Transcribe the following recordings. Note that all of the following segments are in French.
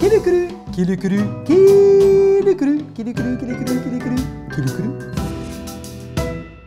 Qui cru Qui l'eût cru Qui cru Qui l'eût cru Qui cru cru cru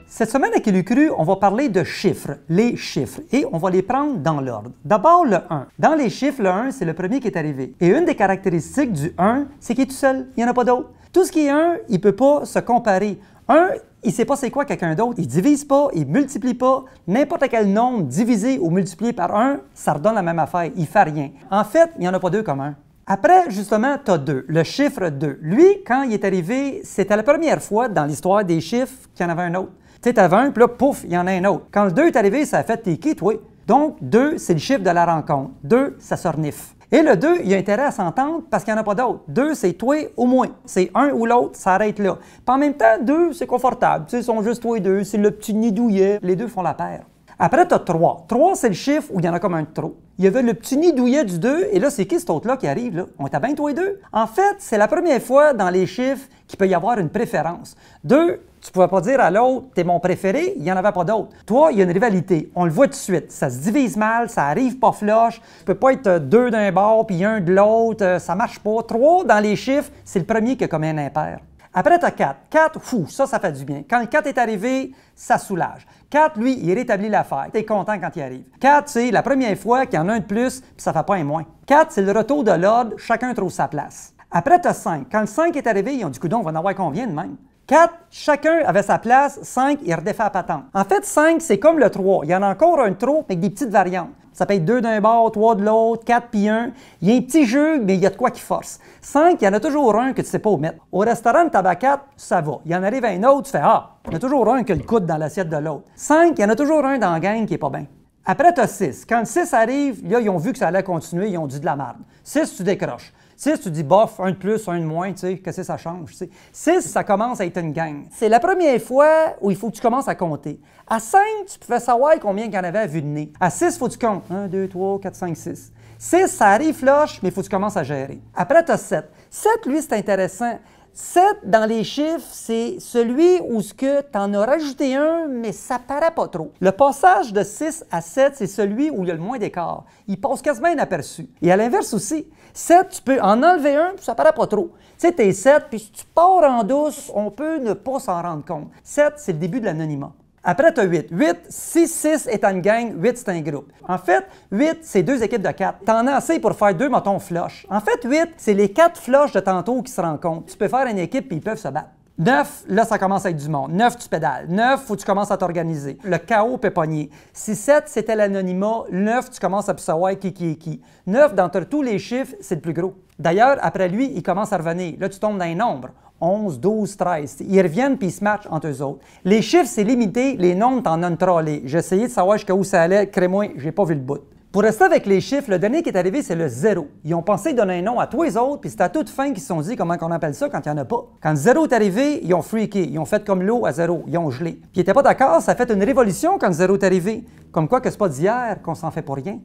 Cette semaine à Qui cru, on va parler de chiffres, les chiffres, et on va les prendre dans l'ordre. D'abord le 1. Dans les chiffres, le 1, c'est le premier qui est arrivé. Et une des caractéristiques du 1, c'est qu'il est tout seul, il n'y en a pas d'autre. Tout ce qui est 1, il ne peut pas se comparer. 1, il ne sait pas c'est quoi quelqu'un d'autre. Il divise pas, il multiplie pas. N'importe quel nombre divisé ou multiplié par 1, ça redonne la même affaire. Il fait rien. En fait, il n'y en a pas deux comme un. Après, justement, tu as 2, le chiffre 2. Lui, quand il est arrivé, c'était la première fois dans l'histoire des chiffres qu'il y en avait un autre. Tu sais, avais un, puis là, pouf, il y en a un autre. Quand le 2 est arrivé, ça a fait t'es qui, toi? Donc, 2, c'est le chiffre de la rencontre. 2, ça sorniffe. Et le 2, il a intérêt à s'entendre parce qu'il n'y en a pas d'autre. 2, c'est toi au moins. C'est un ou l'autre, ça arrête là. Puis en même temps, 2, c'est confortable. Tu sais, ils sont juste toi et deux. C'est le petit nid douillet. Les deux font la paire. Après, tu as 3. 3, c'est le chiffre où il y en a comme un de trop. Il y avait le petit nid douillet du 2, et là, c'est qui cet autre-là qui arrive? Là? On est à 20, toi et deux En fait, c'est la première fois dans les chiffres qu'il peut y avoir une préférence. 2, tu pouvais pas dire à l'autre, t'es mon préféré, il n'y en avait pas d'autre. Toi, il y a une rivalité. On le voit tout de suite. Ça se divise mal, ça arrive pas floche. Tu peux pas être euh, deux d'un bord puis un de l'autre. Euh, ça marche pas. Trois, dans les chiffres, c'est le premier qui a comme un impair. Après, tu 4. 4, fou, ça, ça fait du bien. Quand le 4 est arrivé, ça soulage. 4, lui, il rétablit l'affaire. Tu es content quand il arrive. 4, c'est la première fois qu'il y en a un de plus, puis ça fait pas un moins. 4, c'est le retour de l'ordre, chacun trouve sa place. Après, tu as 5. Quand le 5 est arrivé, ils ont dit, coudon, on va en avoir combien de même? 4, chacun avait sa place. 5, il redéfait la patente. En fait, 5, c'est comme le 3. Il y en a encore un trop, mais avec des petites variantes. Ça peut être 2 d'un bord, 3 de l'autre, 4 puis 1. Il y a un petit jeu, mais il y a de quoi qui force. 5, il y en a toujours un que tu ne sais pas où mettre. Au restaurant de tabac 4, ça va. Il y en arrive un autre, tu fais Ah, il y en a toujours un qui le coûte dans l'assiette de l'autre. 5, il y en a toujours un dans la gang qui n'est pas bien. Après, tu as 6. Quand 6 arrive, là, ils ont vu que ça allait continuer, ils ont dit de la merde. 6, tu décroches. 6, tu dis bof, un de plus, un de moins, tu sais, que ça change? 6, ça commence à être une gang. C'est la première fois où il faut que tu commences à compter. À 5, tu pouvais savoir combien il y en avait à vue de nez. À 6, il faut que tu comptes. 1, 2, 3, 4, 5, 6. 6, ça arrive floche, mais il faut que tu commences à gérer. Après, tu as 7. 7, lui, c'est intéressant. 7 dans les chiffres, c'est celui où tu en as rajouté un, mais ça paraît pas trop. Le passage de 6 à 7, c'est celui où il y a le moins d'écart. Il passe quasiment inaperçu. Et à l'inverse aussi, 7, tu peux en enlever un, puis ça paraît pas trop. Tu sais, t'es 7, puis si tu pars en douce, on peut ne pas s'en rendre compte. 7, c'est le début de l'anonymat. Après, tu as 8. 8, 6, 6 est une gang, 8 c'est un groupe. En fait, 8, c'est deux équipes de 4. T'en as assez pour faire deux motons flush. En fait, 8, c'est les 4 floches de tantôt qui se rencontrent. Tu peux faire une équipe et ils peuvent se battre. 9, là, ça commence à être du monde. 9, tu pédales. 9, où tu commences à t'organiser. Le chaos péponnier. 6 Si 7, c'était l'anonymat, 9, tu commences à savoir qui, qui est qui. 9, d'entre tous les chiffres, c'est le plus gros. D'ailleurs, après lui, il commence à revenir. Là, tu tombes dans un nombre. 11, 12, 13. Ils reviennent puis ils se matchent entre eux autres. Les chiffres, c'est limité. Les noms, t'en as une trollée. J'ai essayé de savoir où ça allait. Crée-moi, j'ai pas vu le bout. Pour rester avec les chiffres, le dernier qui est arrivé, c'est le zéro. Ils ont pensé donner un nom à tous les autres, puis c'est à toute fin qu'ils se sont dit comment on appelle ça quand il n'y en a pas. Quand le zéro est arrivé, ils ont freaké, ils ont fait comme l'eau à zéro, ils ont gelé. Puis ils n'étaient pas d'accord, ça a fait une révolution quand le zéro est arrivé. Comme quoi que c'est pas d'hier qu'on s'en fait pour rien.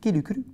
Qui l'eût cru?